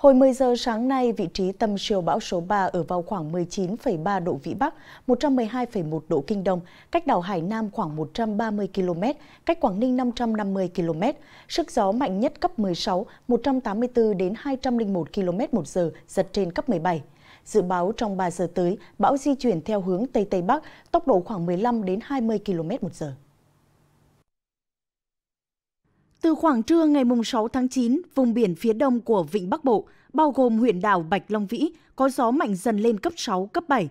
Hồi 10 giờ sáng nay, vị trí tâm siêu bão số 3 ở vào khoảng 19,3 độ Vĩ Bắc, 112,1 độ Kinh Đông, cách đảo Hải Nam khoảng 130 km, cách Quảng Ninh 550 km. Sức gió mạnh nhất cấp 16, 184 đến 201 km một giờ, giật trên cấp 17. Dự báo trong 3 giờ tới, bão di chuyển theo hướng Tây Tây Bắc, tốc độ khoảng 15 đến 20 km một giờ. Từ khoảng trưa ngày 6 tháng 9, vùng biển phía đông của Vịnh Bắc Bộ, bao gồm huyện đảo Bạch Long Vĩ, có gió mạnh dần lên cấp 6, cấp 7.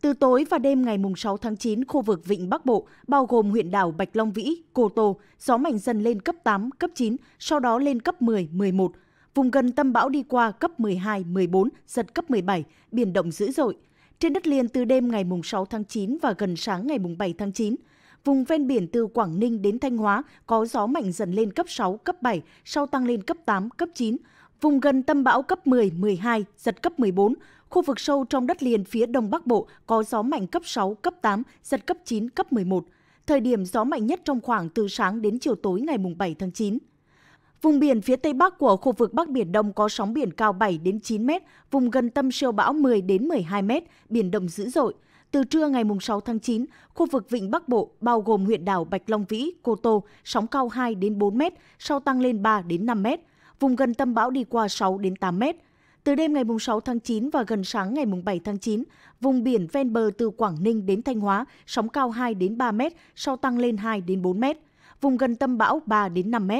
Từ tối và đêm ngày 6 tháng 9, khu vực Vịnh Bắc Bộ, bao gồm huyện đảo Bạch Long Vĩ, Cô Tô, gió mạnh dần lên cấp 8, cấp 9, sau đó lên cấp 10, 11. Vùng gần tâm bão đi qua cấp 12, 14, giật cấp 17, biển động dữ dội. Trên đất liền từ đêm ngày 6 tháng 9 và gần sáng ngày 7 tháng 9, Vùng ven biển từ Quảng Ninh đến Thanh Hóa có gió mạnh dần lên cấp 6, cấp 7, sau tăng lên cấp 8, cấp 9. Vùng gần tâm bão cấp 10, 12, giật cấp 14. Khu vực sâu trong đất liền phía Đông Bắc Bộ có gió mạnh cấp 6, cấp 8, giật cấp 9, cấp 11. Thời điểm gió mạnh nhất trong khoảng từ sáng đến chiều tối ngày 7 tháng 9. Vùng biển phía tây bắc của khu vực Bắc Biển Đông có sóng biển cao 7 đến 9 mét, vùng gần tâm siêu bão 10 đến 12 mét, biển động dữ dội. Từ trưa ngày 6 tháng 9, khu vực Vịnh Bắc Bộ bao gồm huyện đảo Bạch Long Vĩ, Cô Tô, sóng cao 2 đến 4 m, sau tăng lên 3 đến 5 m. Vùng gần tâm bão đi qua 6 đến 8 m. Từ đêm ngày 6 tháng 9 và gần sáng ngày 7 tháng 9, vùng biển ven bờ từ Quảng Ninh đến Thanh Hóa, sóng cao 2 đến 3 m, sau tăng lên 2 đến 4 m. Vùng gần tâm bão 3 đến 5 m.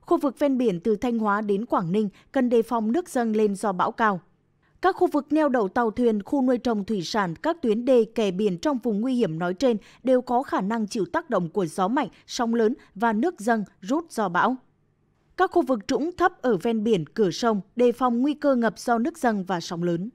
Khu vực ven biển từ Thanh Hóa đến Quảng Ninh cần đề phòng nước dâng lên do bão cao. Các khu vực neo đậu tàu thuyền, khu nuôi trồng thủy sản, các tuyến đê, kè biển trong vùng nguy hiểm nói trên đều có khả năng chịu tác động của gió mạnh, sóng lớn và nước dâng rút do bão. Các khu vực trũng thấp ở ven biển, cửa sông đề phòng nguy cơ ngập do nước dâng và sóng lớn.